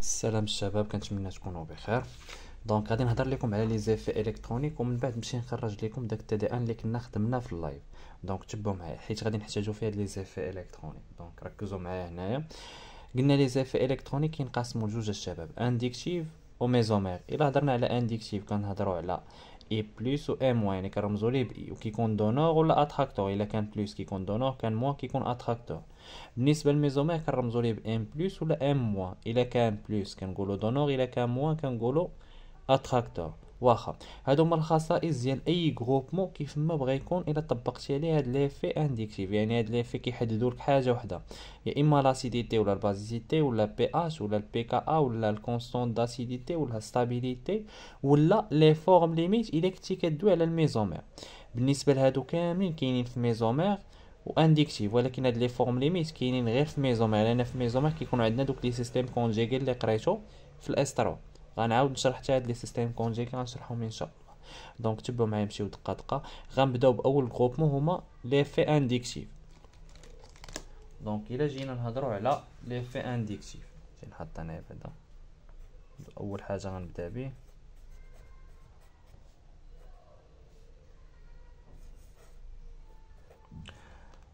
السلام الشباب كنتمنى تكونوا بخير دونك غادي نهضر لكم على لي زيفي الكترونيك ومن بعد نمشي نخرج لكم داك التي دي ان اللي كنا خدمناه في اللايف دونك تبعوا معايا حيت غادي نحتاجو فيه هاد لي زيفي الكترونيك دونك ركزوا معايا هنايا قلنا لي زيفي الكترونيك ينقسموا لجوج الشباب انديكتيف وميزومير الا هضرنا على انديكتيف كنهضروا على اي بلس و اي موان يعني كنرمزوا ليه باي وكيكون دونور ولا اتراكتور الا كان بلس كيكون دونور كان موان كيكون اتراكتور بالنسبه للميزومير كنرمزوا ليه بام بلس ولا ام موان الا كان بلس كنقولوا دونور الا كان موان كنقولوا اتراكتور واخا هادو هما الخصائص ديال اي جروبمون كيف ما بغا يكون الا طبقتي عليه هاد ليفي انديكتيف يعني هاد ليفي كيحددوا لك حاجه وحده يا اما لاسيديتي ولا البازيتي ولا بي اش ولا البي كا ا ولا الكونستون داسيديتي ولا ستابيليتي ولا لي فورم ليميت الا كنتي كدوي على الميزومير بالنسبه لهادو كاملين كاينين في الميزومير وانديكتيف ولكن هاد لي فورم ليميت كاينين غير في ميزومير لان في ميزومير كيكونوا عندنا دوك لي سيستيم كونجيغي اللي قريتو في الاسترو غنعاود نشرح حتى هاد لي سيستيم كونجيغي غنشرحهم ان شاء الله دونك تبعوا معايا نمشيو دقه دقه غنبداو باول غروبمون هما لي في انديكتيف دونك الا جينا نهضروا على لي في انديكتيف نحط انا بعدا اول حاجه غنبدا به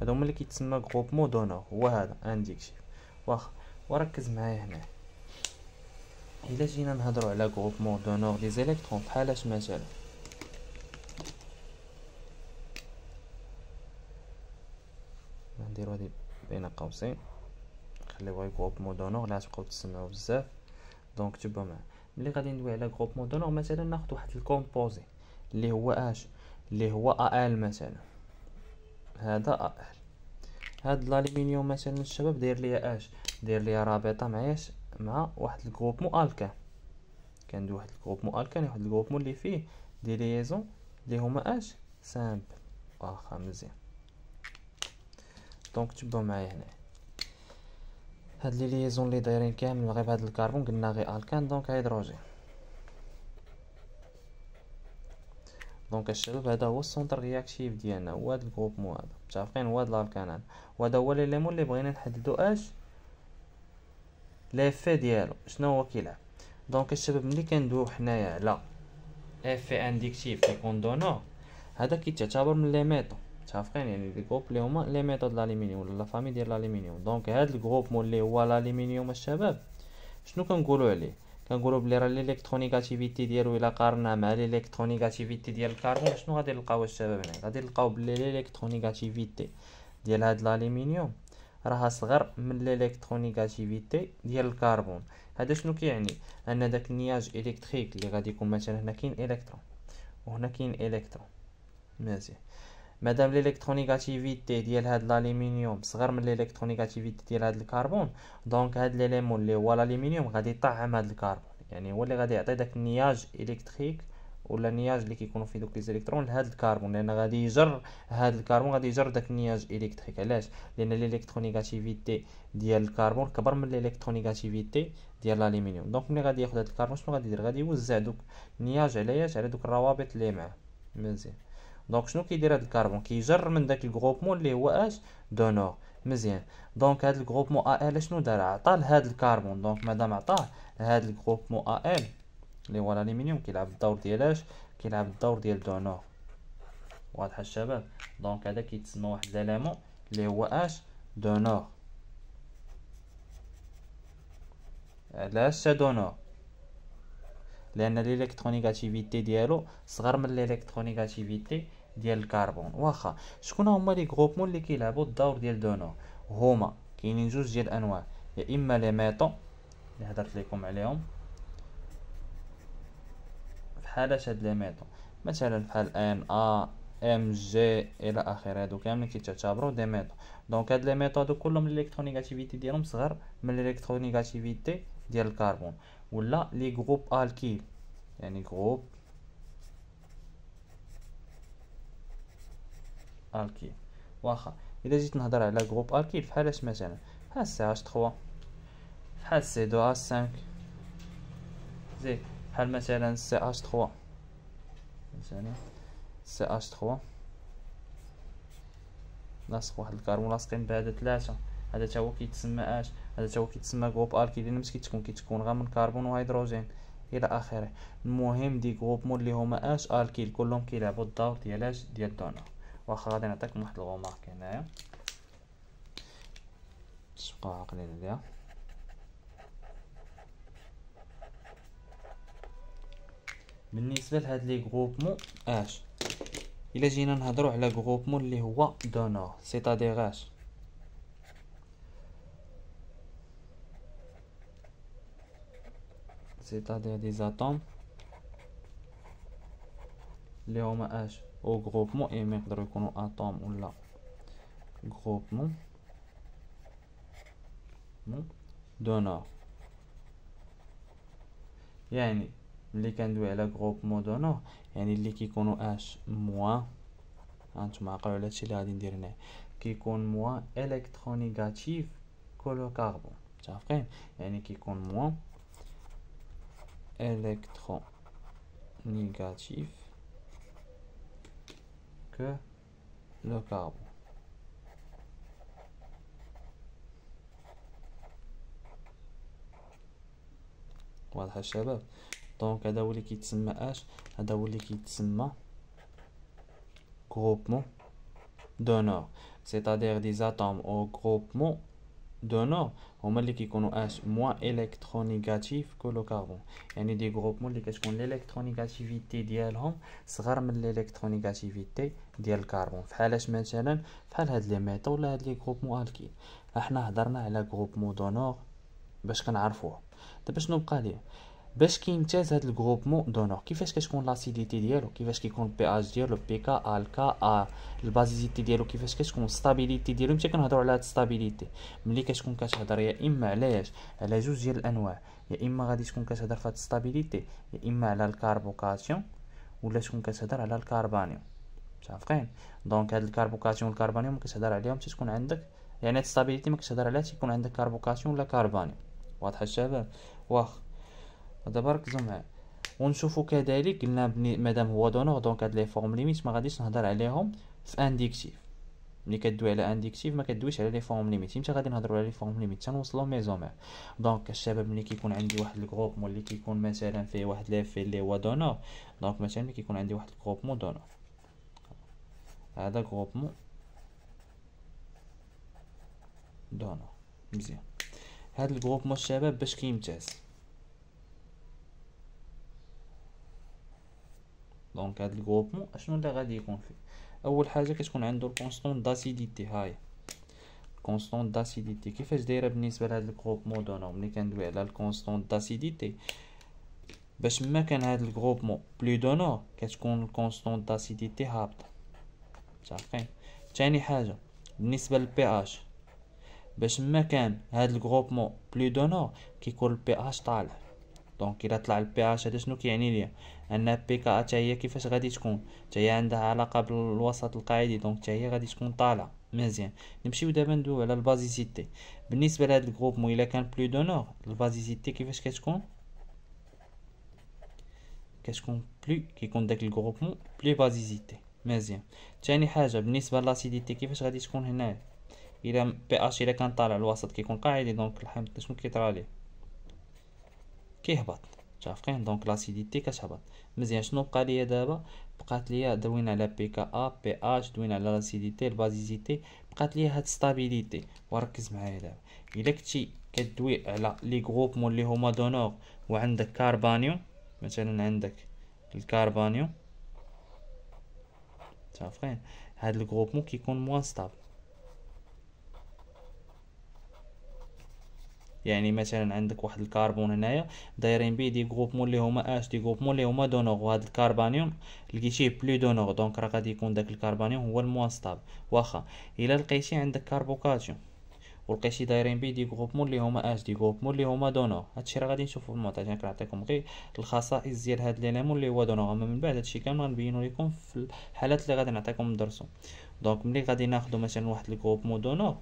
هادو هما اللي كيتسمى غروبمون دونور هو هذا انديكتيف واخا وركز معايا هنا الا جينا نهضروا على غروبمون دونور دي زيليكترون بحال اش مثلا نديرو هادي بين قوسين غير غروبمون دونور لا تبقاو تسمعوا بزاف دونك تبعوا معايا ملي غادي ندوي على غروبمون دونور مثلا ناخذ واحد الكومبوزي اللي هو اش اللي هو ال مثلا هذا ال هاد الالومنيوم مثلا الشباب داير ليا اش داير ليا رابطه مع اش مع واحد الجروب مو الكان كندوي واحد الجروب مو الكان يعني واحد الجروب مو اللي فيه دي ليزون اللي هما اش سامبل واخا مزيان دونك تبداو معايا هنا هاد لي ليزون اللي دايرين كامل غير بهاد الكربون قلنا غير الكان دونك هيدروجين دونك الشباب هذا هو السونتر رياكتيف ديالنا هو هذا الجروبمون هذا متفقين هو هذا الكانال وهذا هو ليليمون اللي بغينا نحددو اش لافي ديالو شنو هو كيلعب دونك الشباب ملي كندويو حنايا على افي انديكتيف كي دونو هذا كيتعتبر من لي ميتو متفقين يعني لي جروب لي هما لي ديال الالومنيوم ولا لا فامي ديال الالومنيوم دونك هاد الجروب مول اللي هو الالومنيوم الشباب شنو كنقولوا عليه كنقولوا بلي راه الالكترونيكاتيفيتي ديالو الا قارنا مع الالكترونيكاتيفيتي ديال الكربون شنو غادي نلقاو الشباب هنا غادي نلقاو بلي الالكترونيكاتيفيتي ديال هاد الالومنيوم راها صغر من الالكترونيكاتيفيتي ديال الكربون هذا شنو كيعني ان داك النياج الكتريك اللي غادي يكون مثلا هنا كاين الكترون وهنا كاين الكترون مزيان مادام ليليكترونيكاتيفيتي ديال هاد الالومنيوم صغر من ليليكترونيكاتيفيتي ديال هاد الكربون دونك هاد ليليمون اللي هو الالومنيوم غادي يطعم هاد الكربون يعني هو اللي غادي يعطي داك النياج الكتريك ولا النياج اللي كيكونوا فيه دوك ليزيلكترون لهاد الكربون لان غادي يجر هاد الكربون غادي يجر داك النياج الكتريك علاش لان ليليكترونيكاتيفيتي ديال الكربون كبر من ليليكترونيكاتيفيتي ديال الالومنيوم دونك ملي غادي ياخد هاد الكربون شنو غادي يدير غادي يوزع دوك النياج على على دوك الروابط اللي معاه مزيان دونك شنو كيدير هاد الكربون كيجر من داك الغروبمون اللي هو اش دونور مزيان دونك هاد الغروبمون ا ال شنو دار عطى لهاد الكربون دونك مادام عطاه هاد الغروبمون ا ال اللي هو الالومنيوم كيلعب الدور ديالاش كيلعب الدور ديال دونور واضحه الشباب دونك هذا كيتسمى واحد الالمون اللي هو اش دونور علاش دونور لان الالكترونيكاتيفيتي ديالو صغر من الالكترونيكاتيفيتي ديال الكربون واخا شكون هما لي غروبمون اللي كيلعبوا الدور ديال دونور هما كاينين جوج ديال الانواع يا اما لي ميتون اللي هضرت لكم عليهم بحالاش هاد لي ميتون مثلا بحال ان ا ام جي الى اخره هادو كاملين كيتعتبروا دي ميتون دونك هاد لي ميتون هادو كلهم الالكترونيغاتيفيتي ديالهم صغر من الالكترونيغاتيفيتي ديال الكربون ولا لي جروب الكيل يعني جروب الكيل واخا اذا جيت نهضر على جروب الكيل فحال اش مثلا فحال سي اش 3 فحال سي دو اش 5 زي بحال مثلا سي اش 3 مثلا سي اش 3 لاصق واحد الكربون لاصقين بهذا ثلاثة هذا تا هو كيتسمى اش هذا تا هو كيتسمى جروب الكيل لان مش كيتكون كيتكون غير من كربون وهيدروجين الى اخره المهم دي جروب مول اللي هما اش الكيل كلهم كيلعبوا الدور ديال اش ديال دونر واخا غادي نعطيكم واحد الغومارك هنايا سبقوا عقلي عليها بالنسبه لهاد لي غروبمون اش الا جينا نهضروا على غروبمون اللي هو دونور سيتادير اش سيتادير دي زاتوم اللي هما اش او جروبمون ايما يقدروا يكونوا اتوم ولا جروبمون دونور يعني ملي كندوي على جروبمون دونور يعني اللي كيكونوا اش موان هانتوما عقلوا على هادشي اللي غادي ندير هنا كيكون موان الكترونيغاتيف كولو كاربون متافقين يعني كيكون موان الكترونيغاتيف que le carreau. واضحه الشباب دونك هذا هو اللي كيتسمى اش هذا هو اللي كيتسمى groupement d'honneur c'est-à-dire des atomes au groupement دونو هما اللي كيكونوا اش موان الكترونيغاتيف كو لو كاربون يعني دي جروبمون اللي كتكون الالكترونيغاتيفيتي ديالهم صغر من الالكترونيغاتيفيتي ديال الكربون فحالاش مثلا بحال هاد لي ميتو ولا هاد لي جروبمون الكين احنا هضرنا على جروبمون دونور باش كنعرفوه دابا شنو بقى ليه باش كيمتاز هاد الجروبمون دونور كيفاش كتكون لاسيديتي ديالو كيفاش كيكون البي اش ديالو بي كا ال كا ا البازيزيتي ديالو كيفاش كتكون ستابيليتي ديالو ملي كنهضروا على هاد ستابيليتي ملي كتكون كتهضر يا اما علاش على جوج ديال الانواع يا اما غادي تكون كتهضر في هاد ستابيليتي يا اما على الكاربوكاسيون ولا تكون كتهضر على الكربانيوم متفقين دونك هاد الكاربوكاسيون والكربانيوم كتهضر عليهم تكون عندك يعني هاد ستابيليتي ما كتهضر عليها تيكون عندك كاربوكاسيون ولا كربانيوم واضحه الشباب واخ دابا ركزوا معايا ونشوفوا كذلك قلنا بني مادام هو دونور دونك هاد لي فورم ليميت ما غاديش نهضر عليهم في انديكتيف ملي كدوي على انديكتيف ما كدويش على لي فورم ليميت امتى غادي نهضروا على لي فورم ليميت تنوصلوا ميزومير دونك الشباب ملي كيكون عندي واحد مول اللي كيكون مثلا فيه واحد لي في اللي هو دونور دونك مثلا ملي كيكون عندي واحد الجروبمون دونور هذا مو دونور مزيان هاد الجروبمون الشباب باش كيمتاز دونك هاد الكروبمون اشنو اللي غادي يكون فيه اول حاجه كتكون عنده الكونستون داسيديتي هاي الكونستون داسيديتي كيفاش دايره بالنسبه لهاد الكروبمون دونو ملي كندوي على الكونستون داسيديتي باش ما كان هاد الكروبمون بلو دونو كتكون الكونستون داسيديتي هابطه متفقين ثاني حاجه بالنسبه للبي اش باش ما كان هاد الكروبمون بلو دونو كيكون البي اش طالع دونك الا طلع البي اش هذا شنو كيعني ليا ان بي كا حتى هي كيفاش غادي تكون حتى هي عندها علاقه بالوسط القاعدي دونك حتى هي غادي تكون طالعه مزيان نمشيو دابا ندويو على البازيسيتي بالنسبه لهاد مو الا كان بلو دونور البازيسيتي كيفاش كتكون كتكون بلو كيكون داك مو بلو بازيزيتي مزيان ثاني حاجه بالنسبه لاسيديتي كيفاش غادي تكون هنايا الا بي اش الا كان طالع الوسط كيكون قاعدي دونك الحمض شنو كيطرى ليه كيهبط متفقين دونك لاسيديتي كتهبط مزيان شنو بقى ليا دابا بقات ليا دوينا على بي كا ا بي اش دوينا على لاسيديتي البازيزيتي بقات ليا هاد ستابيليتي وركز معايا دابا الا كنتي كدوي على لي غروبمون اللي هما دونور وعندك كاربانيون مثلا عندك الكاربانيون متفقين هاد الجروبمون كيكون موان ستابل يعني مثلا عندك واحد الكربون هنايا دايرين بيه دي غروبمون اللي هما اش دي غروبمون اللي هما دونور وهاد الكربانيون لقيتيه بلو دونور دونك راه غادي يكون داك الكربانيون هو الموان واخا الا لقيتي عندك كاربوكاتيون ولقيتي دايرين بيه دي غروبمون اللي هما اش دي غروبمون اللي هما دونور هادشي راه غادي نشوفو في المونتاج انا كنعطيكم غير الخصائص ديال هاد ليليمون اللي هو دونور اما من بعد هادشي كامل غنبينو لكم في الحالات اللي غادي نعطيكم ندرسو دونك ملي غادي ناخدو مثلا واحد الغروبمون دونور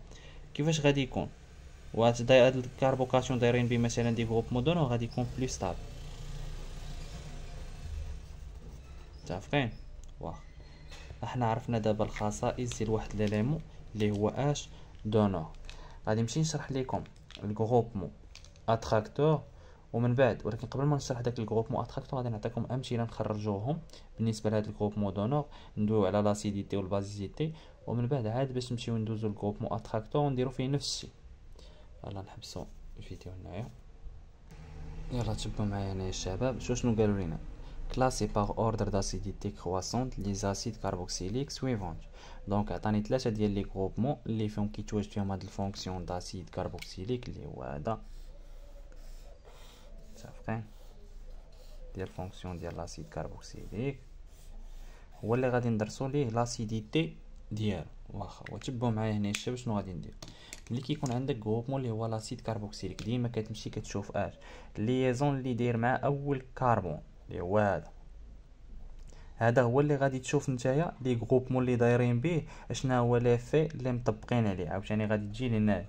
كيفاش غادي يكون و هاد الكاربوكاسيون دايرين بيه مثلا دي غروب مودونو غادي يكون بلو ستابل متافقين واخ احنا عرفنا دابا الخصائص ديال واحد ليليمون اللي هو اش دونو غادي نمشي نشرح لكم الجروبمون اتراكتور ومن بعد ولكن قبل ما نشرح داك الجروبمون اتراكتور غادي نعطيكم امثله نخرجوهم بالنسبه لهاد الجروبمون دونور ندويو على لاسيديتي والبازيزيتي ومن بعد عاد باش نمشيو ندوزو الجروبمون اتراكتور ونديرو فيه نفس الشيء يلا نحبسو الفيديو هنايا يلا تبعوا معايا هنايا الشباب شو شنو قالوا لينا كلاسي باغ اوردر داسيديتي كرواسونت لي زاسيد كاربوكسيليك سويفونت دونك عطاني ثلاثه ديال لي غروبمون اللي فيهم كيتواجد فيهم هاد الفونكسيون داسيد كاربوكسيليك اللي هو هذا متفقين ديال فونكسيون ديال لاسيد كاربوكسيليك هو اللي غادي ندرسو ليه لاسيديتي ديالو واخا وتبعوا معايا هنا الشباب شنو غادي ندير ملي كيكون عندك جروبمون اللي هو لاسيد كاربوكسيليك ديما كتمشي كتشوف اش آه، ليزون اللي داير مع اول كربون اللي هو هذا هذا هو اللي غادي تشوف نتايا لي جروبمون اللي دايرين به اشنا هو لافي اللي مطبقين عليه عاوتاني غادي تجي لنا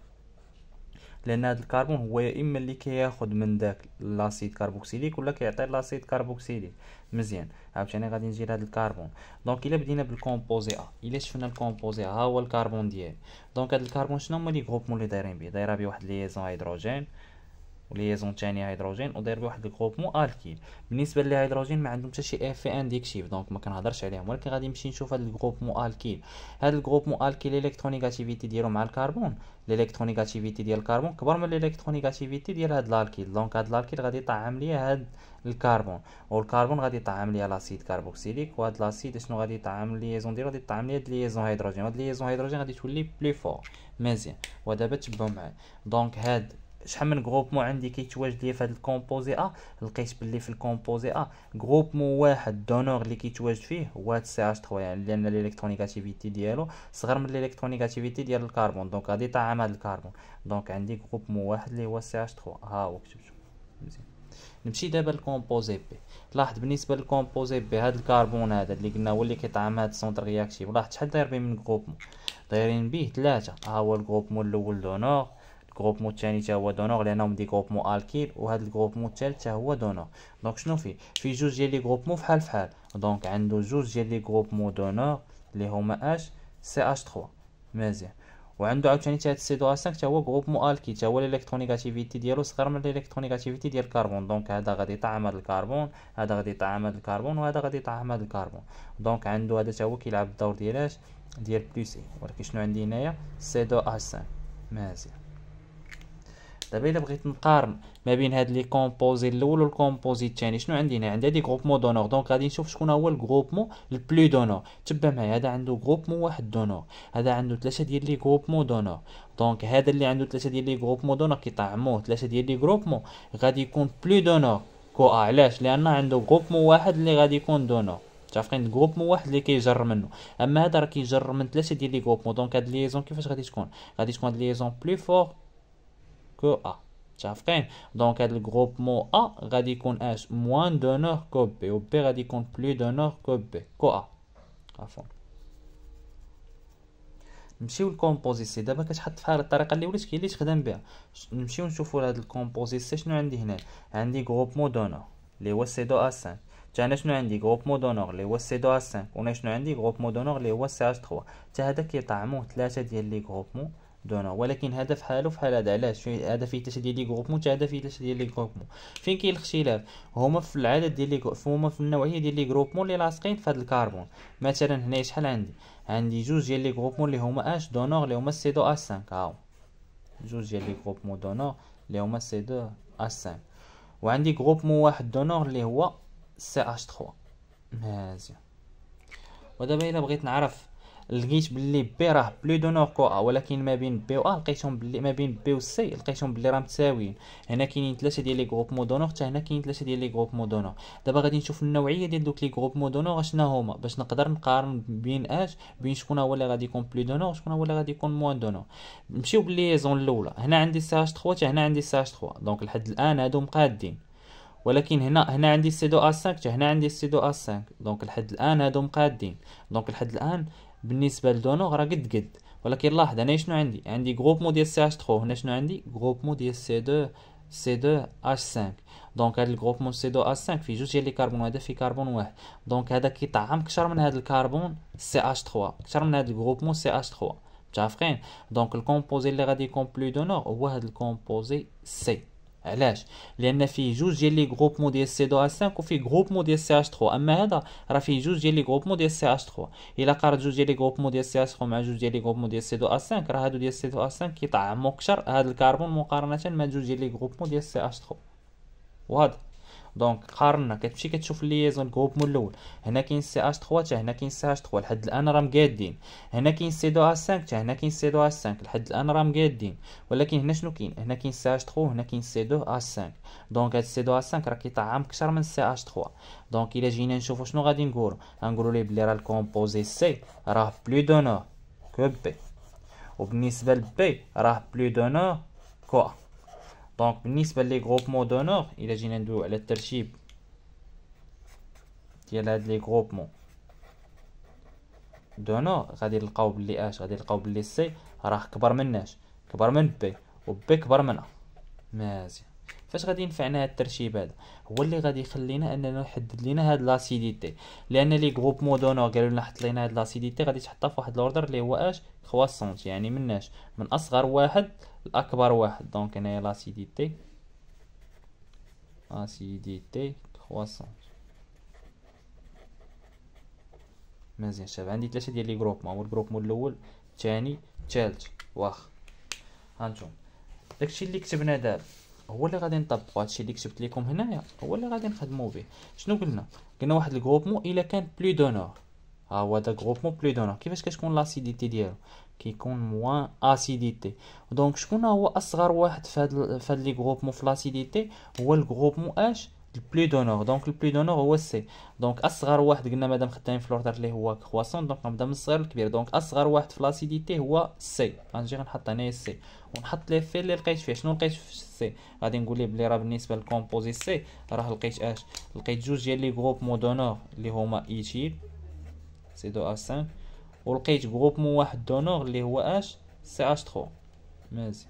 لان هذا الكربون هو يا اما اللي كياخد من داك لاسيد كربوكسيليك ولا كيعطي لاسيد كربوكسيليك مزيان عاوتاني غادي نجي لهاد الكربون دونك الا بدينا بالكومبوزي ا الا شفنا الكومبوزي ها هو الكربون ديالي دونك هاد الكربون شنو هما لي غروبمون اللي دايرين به دايره به واحد ليزون هيدروجين وليزون تاني هيدروجين وداير بواحد الجروبمون الكيل بالنسبه للهيدروجين ما عندهم حتى شي اف ان ديكتيف دونك ما كنهضرش عليهم ولكن غادي نمشي نشوف هاد الجروبمون الكيل هاد الجروبمون الكيل الالكترونيغاتيفيتي ديالو مع الكربون الالكترونيغاتيفيتي ديال الكربون كبر من الالكترونيغاتيفيتي ديال هاد الالكيل دونك هاد الالكيل غادي يطعم ليا هاد الكربون والكربون غادي يطعم ليا لاسيد كاربوكسيليك وهاد لاسيد شنو غادي يطعم ليزون ديالو غادي يطعم ليا هاد ليزون هيدروجين هاد ليزون هيدروجين غادي تولي بلو فور مزيان ودابا تبعو معايا دونك هاد شحال من غروبمون عندي كيتواجد ليا في هاد الكومبوزي ا لقيت بلي في الكومبوزي ا غروبمون واحد دونور اللي كيتواجد فيه هو هاد سي اش 3 يعني لان الالكترونيكاتيفيتي ديالو صغر من الالكترونيكاتيفيتي ديال الكربون دونك غادي طعم هاد الكربون دونك عندي غروبمون واحد اللي هو سي اش 3 ها هو شوف مزيان نمشي دابا للكومبوزي بي لاحظ بالنسبه للكومبوزي بي هاد الكربون هذا اللي قلنا هو اللي كيطعم هاد السونتر رياكتيف لاحظ شحال داير بيه من غروبمون دايرين بيه ثلاثه ها هو الغروبمون الاول دونور الجروبمون الثاني حتى هو دونور لانهم دي مو الكيل وهذا الجروبمون الثالث حتى هو دونور دونك شنو في في جوج ديال لي مو فحال فحال دونك عنده جوج ديال لي مو دونور اللي هما اش سي اش 3 مزيان وعندو عاوتاني تاع سي دو ا 5 حتى هو مو الكيل حتى هو الالكترونيغاتيفيتي ديالو صغر من الالكترونيغاتيفيتي ديال الكربون دونك هذا غادي يطعم هذا الكربون هذا غادي يطعم هذا الكربون وهذا غادي يطعم هذا الكربون دونك عنده هذا تا هو كيلعب الدور ديال اش ديال بلوسي اي ولكن شنو عندي هنايا سي دو ا 5 مزيان دابا الا بغيت نقارن ما بين هاد لي كومبوزي الاول والكومبوزي الثاني شنو عندي هنا عندي هادي غروبمون دونور دونك غادي نشوف شكون هو الغروبمون البلو دونور تبع معايا هذا عنده غروبمون واحد دونور هذا عنده ثلاثه ديال لي غروبمون دونور دونك هذا اللي عنده ثلاثه ديال لي غروبمون دونور كيطعموه ثلاثه ديال لي غروبمون غادي يكون بلو دونور كو آه، علاش لان عنده غروبمون واحد اللي غادي يكون دونور متفقين الجروب مو واحد اللي كيجر منه اما هذا راه كيجر من ثلاثه ديال لي جروب دونك هاد ليزون كيفاش غادي تكون غادي تكون هاد ليزون بلو فور كو ا متفقين دونك هاد الجروبمون ا غادي يكون اش موان دونور كو بي و بي غادي يكون بلو دونور كو بي كو ا عفوا نمشيو للكومبوزيسي دابا كتحط فحال الطريقه اللي وليت اللي تخدم بها نمشيو نشوفو لهاد الكومبوزيسي شنو عندي هنا عندي جروبمون دونور اللي هو سي دو ا 5 تانا شنو عندي مو دونور اللي هو سي دو ا 5 وهنا شنو عندي مو دونور اللي هو سي اش 3 حتى هذا كيطعموه ثلاثه ديال لي جروبمون دونا ولكن في حاله فحال هذا علاش فيه ثلاثه ديال لي غروبمون هذا فيه ثلاثه ديال لي غروبمون فين كاين الاختلاف هما في العدد ديال لي هما في النوعيه ديال لي غروبمون اللي لاصقين في هذا الكربون مثلا هنا شحال عندي عندي جوج ديال لي غروبمون اللي هما اش دونور اللي هما سي دو ا 5 هاو جوج ديال لي غروبمون دونور اللي هما سي دو ا 5 وعندي غروبمون واحد دونور اللي هو سي اش 3 مزيان ودابا الا بغيت نعرف لقيت بلي بي راه بلو دو نور كو ا ولكن ما بين بي و ا لقيتهم بلي ما بين بي و سي لقيتهم بلي راه متساويين هنا كاينين ثلاثه ديال لي غروب دونور حتى هنا كاينين ثلاثه ديال لي غروب دونور دابا غادي نشوف النوعيه ديال دوك لي غروب دونور شنو هما باش نقدر نقارن بين اش بين شكون هو اللي غادي يكون بلو دونور شكون هو اللي غادي يكون موان دونور نمشيو بالليزون الاولى هنا عندي سي اش 3 حتى هنا عندي سي اش 3 دونك لحد الان هادو مقادين ولكن هنا هنا عندي سي دو ا 5 حتى هنا عندي سي دو ا 5 دونك لحد الان هادو مقادين دونك لحد الان بالنسبه لدونو راه قد قد ولكن لاحظ انا شنو عندي عندي جروب مو ديال سي اش 3 هنا شنو عندي جروب مو ديال سي 2 سي 2 اش 5 دونك هذا الجروب مو سي 2 اش 5 في جوج ديال لي كربون هذا في كربون واحد دونك هذا كيطعم اكثر من هذا الكربون سي اش 3 اكثر من هذا الجروب مو سي اش 3 متفقين دونك الكومبوزي اللي غادي يكون بلو دونور هو هذا الكومبوزي سي علاش لان في جوج ديال لي غروبمون ديال سي دو ا 5 وفيه غروبمون ديال سي اش 3 اما هذا راه فيه جوج ديال لي غروبمون ديال سي اش 3 الا قارنت جوج ديال لي غروبمون ديال سي اش 3 مع جوج ديال لي غروبمون ديال سي دو ا 5 راه هادو ديال سي دو ا 5 كيطعموا اكثر هذا الكربون مقارنه مع جوج ديال لي غروبمون ديال سي اش 3 واضح دونك قارنا كتمشي كتشوف ليزون جروب من الاول هنا كاين سي اش 3 حتى هنا كاين سي اش 3 لحد الان راه مقادين هنا كاين سي دو ا 5 حتى هنا كاين سي دو ا 5 لحد الان راه مقادين ولكن هنا شنو كاين هنا كاين سي اش 3 وهنا كاين سي دو ا 5 دونك هاد سي دو ا 5 راه كيطعم اكثر من سي اش 3 دونك الا جينا نشوفو شنو غادي نقولو غنقولو ليه بلي راه الكومبوزي سي راه بلو دونور كو بي وبالنسبه لبي راه بلو دونور كو دونك بالنسبه لي جروب دونور الا جينا ندويو على الترتيب ديال هاد لي جروبمون دونور غادي نلقاو بلي اش غادي نلقاو بلي سي راه كبر مناش كبر من بي وبي كبر من ا مزيان فاش غادي ينفعنا هاد الترتيب هذا هو اللي غادي يخلينا اننا يحدد لينا هاد لاسيديتي لان لي غروبمون دونور قالوا لنا حط لينا هاد لاسيديتي غادي تحطها في واحد الاوردر اللي هو اش خواسونت يعني مناش من اصغر واحد لاكبر واحد دونك هنايا لاسيديتي لاسيديتي خواسونت مزيان شباب عندي ثلاثه ديال لي مو هو مو الاول الثاني الثالث واخ هانتوما داكشي اللي كتبنا دابا هو اللي غادي نطبقوا هادشي اللي كتبت لكم هنايا هو اللي غادي نخدموا به شنو قلنا قلنا واحد الجروبمون الا كان بلو دونور ها هو هذا غروبمون بلو دونور كيفاش كتكون لاسيديتي ديالو كيكون موان اسيديتي دونك شكون هو اصغر واحد في هاد لي غروبمون في لاسيديتي هو الجروبمون اش البلو دونور دونك البلو دونور هو السي دونك اصغر واحد قلنا مادام خدامين في لوردر اللي هو كرواسون دونك نبدا من الصغير للكبير دونك اصغر واحد في لاسيديتي هو سي غنجي غنحط هنا سي ونحط لي في اللي لقيت فيه شنو لقيت في سي غادي نقول ليه بلي راه بالنسبه للكومبوزي سي راه لقيت اش لقيت جوج ديال لي مو دونور اللي هما ايتيل سي دو ا 5 ولقيت مو واحد دونور اللي هو اش سي اش 3 مزيان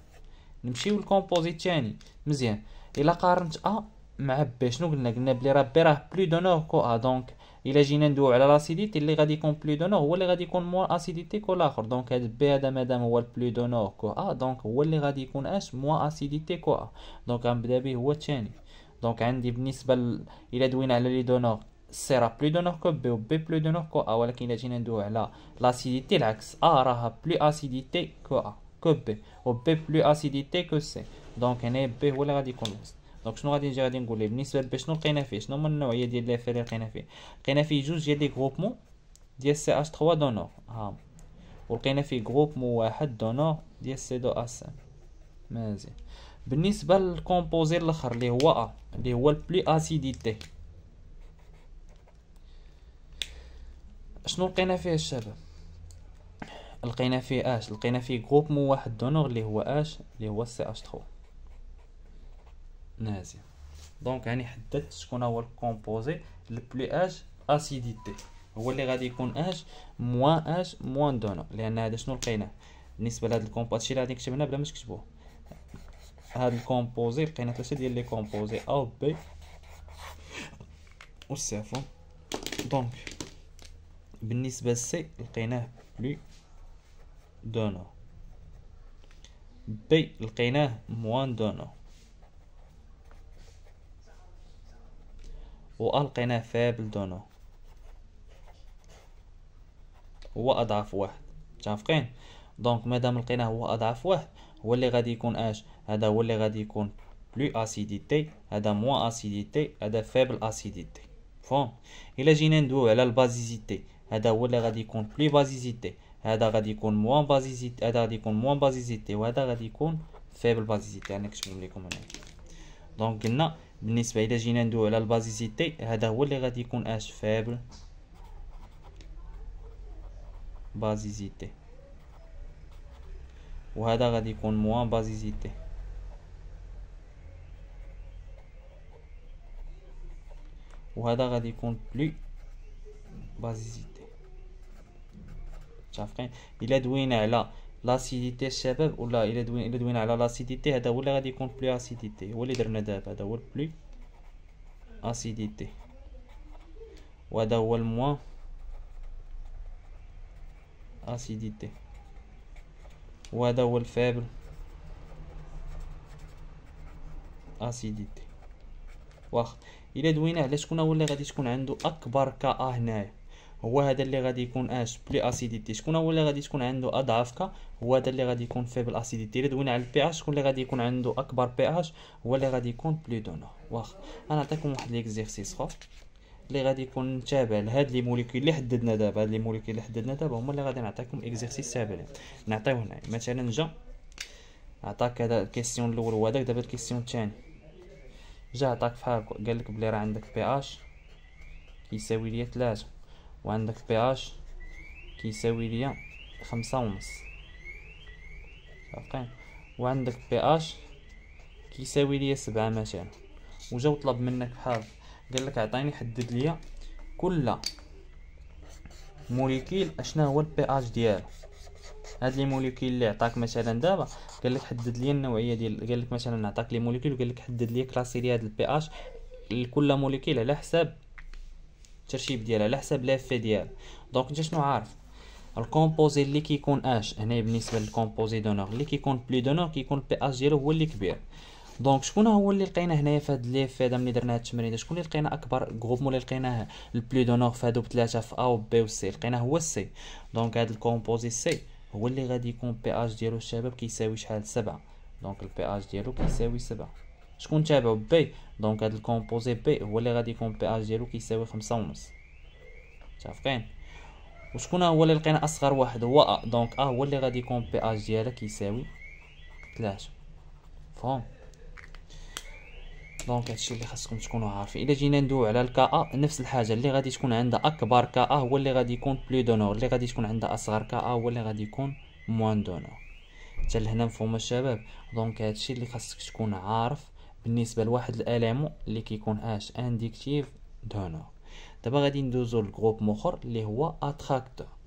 نمشيو للكومبوزي الثاني مزيان الا قارنت ا مع معبي شنو قلنا قلنا بلي ربي راه بلو دونور كو ا دونك الا جينا ندويو على لاسيديتي اللي غادي يكون بلو دونور هو اللي غادي يكون موان اسيديتي كو لاخر دونك هاد بي هذا مادام هو البلو دونور كو ا دونك هو اللي غادي يكون اش موان اسيديتي كو ا دونك غنبدا به هو الثاني دونك عندي بالنسبه ل... الا دوينا على لي دونور سي راه بلو دونور كو بي و بي بلو دونور كو ا ولكن الا جينا ندويو على لاسيديتي العكس ا راها بلو اسيديتي كو ا كو بي و بي بلو اسيديتي كو سي دونك هنا بي هو اللي غادي يكون وسط دونك شنو غادي نجي غادي نقول ليه بالنسبه لبي شنو لقينا فيه شنو هما النوعيه ديال لي اللي لقينا فيه لقينا فيه جوج ديال لي غروبمون ديال سي اش 3 دونور ها ولقينا فيه غروبمون واحد دونور ديال سي دو اس مزيان بالنسبه للكومبوزي الاخر اللي هو ا اللي هو البلي اسيديتي شنو لقينا فيه الشباب لقينا فيه اش لقينا فيه جروب مو واحد دونور اللي هو اش اللي هو سي اش 3 نازل دونك هاني حددت شكون هو الكومبوزي بلي اج اسيديتي هو اللي غادي يكون اج موان اج موان دونو لان هذا شنو لقيناه بالنسبه لهذا الكومبوزي هادشي اللي غادي نكتب هنا بلا ما نكتبوه هاد الكومبوزي لقينا ثلاثه ديال لي كومبوزي ا و بي و صفر دونك بالنسبه لسي لقيناه بلي دونو بي لقيناه موان دونو وألقنا فابل دونو هو أضعف واحد متفقين دونك مادام لقيناه هو أضعف واحد هو اللي غادي يكون اش هذا هو اللي غادي يكون بلو اسيديتي هذا موان اسيديتي هذا فابل اسيديتي فهم الا جينا ندويو على البازيزيتي هذا هو اللي غادي يكون بلو بازيزيتي هذا غادي يكون موان بازيزيتي هذا غادي يكون موان بازيزيتي وهذا غادي يكون فابل بازيزيتي انا يعني ليكم لكم هنا دونك قلنا بالنسبه الى جينا ندوي على البازيزيتي هذا هو اللي غادي يكون اش فابل بازيزيتي وهذا غادي يكون موان بازيزيتي وهذا غادي يكون بلو بازيزيتي متفقين الا دوينا على لاسيديتي الشباب ولا الا دوينا الا دوينا على لاسيديتي هذا هو اللي غادي يكون بلو اسيديتي هو اللي درنا دابا هذا هو البلو اسيديتي وهذا هو الموان اسيديتي وهذا هو الفابل اسيديتي واخا الا دوينا على شكون هو اللي غادي تكون عنده اكبر كا هنايا هو هذا اللي غادي يكون اش بلي اسيديتي شكون هو اللي غادي تكون عنده اضعف كا هو هذا اللي غادي يكون فيبل اسيديتي دوينا على البي اش شكون اللي غادي يكون عنده اكبر بي اش هو اللي غادي يكون بلي دونو واخا انا نعطيكم واحد ليكزيرسيس اخر اللي غادي يكون تابع لهاد لي موليكول اللي حددنا دابا هاد لي موليكول اللي حددنا دابا هما اللي غادي نعطيكم اكزيرسيس تابعين نعطيو هنا مثلا جا عطاك هذا الكيسيون الاول هو هذاك دابا الكيسيون الثاني جا عطاك فحال قال لك بلي راه عندك بي اش كيساوي ليا 3 وعندك بي اش كيساوي ليا خمسة ونص صافي وعندك بي اش كيساوي ليا سبعة مثلا وجا وطلب منك بحال قال لك عطيني حدد ليا كل موليكيل اشنا هو البي اش ديالو هاد لي موليكيل اللي عطاك مثلا دابا قال لك حدد لي النوعيه ديال قال لك مثلا عطاك لي موليكيل وقال لك حدد لي كلاسي لي هاد البي اش لكل موليكيل على حساب الترتيب ديالها على حساب لافي ديالها دونك انت شنو عارف الكومبوزي اللي كيكون اش هنا بالنسبه للكومبوزي دونور اللي كيكون بلي دونور كيكون البي اش ديالو هو اللي كبير دونك شكون هو اللي لقينا هنايا في هاد في هذا ملي درنا هاد التمرين شكون اللي لقينا اكبر جروب اللي لقيناه البلو دونور في هادو بثلاثه في ا و بي و سي لقيناه هو السي دونك هاد الكومبوزي سي هو اللي غادي يكون بي اش ديالو الشباب كيساوي شحال سبعة دونك البي اش ديالو كيساوي سبعة شكون تابعو بي دونك هاد الكومبوزي بي هو اللي غادي يكون بي اش ديالو كيساوي خمسة ونص متافقين وشكون هو اللي لقينا اصغر واحد هو ا دونك ا هو اللي غادي يكون بي اش ديالها كيساوي تلاتة فهم دونك هادشي اللي خاصكم تكونوا عارفين الا جينا ندوي على الكا ا نفس الحاجه اللي غادي تكون عندها اكبر كا ا هو اللي غادي يكون بلو دونور اللي غادي تكون عندها اصغر كا ا هو اللي غادي يكون موان دونور حتى لهنا مفهوم الشباب دونك هادشي اللي خاصك تكون عارف بالنسبه لواحد الالامو اللي كيكون اش انديكتيف دونور دابا غادي ندوزو لجروب مخر اللي هو اتراكتور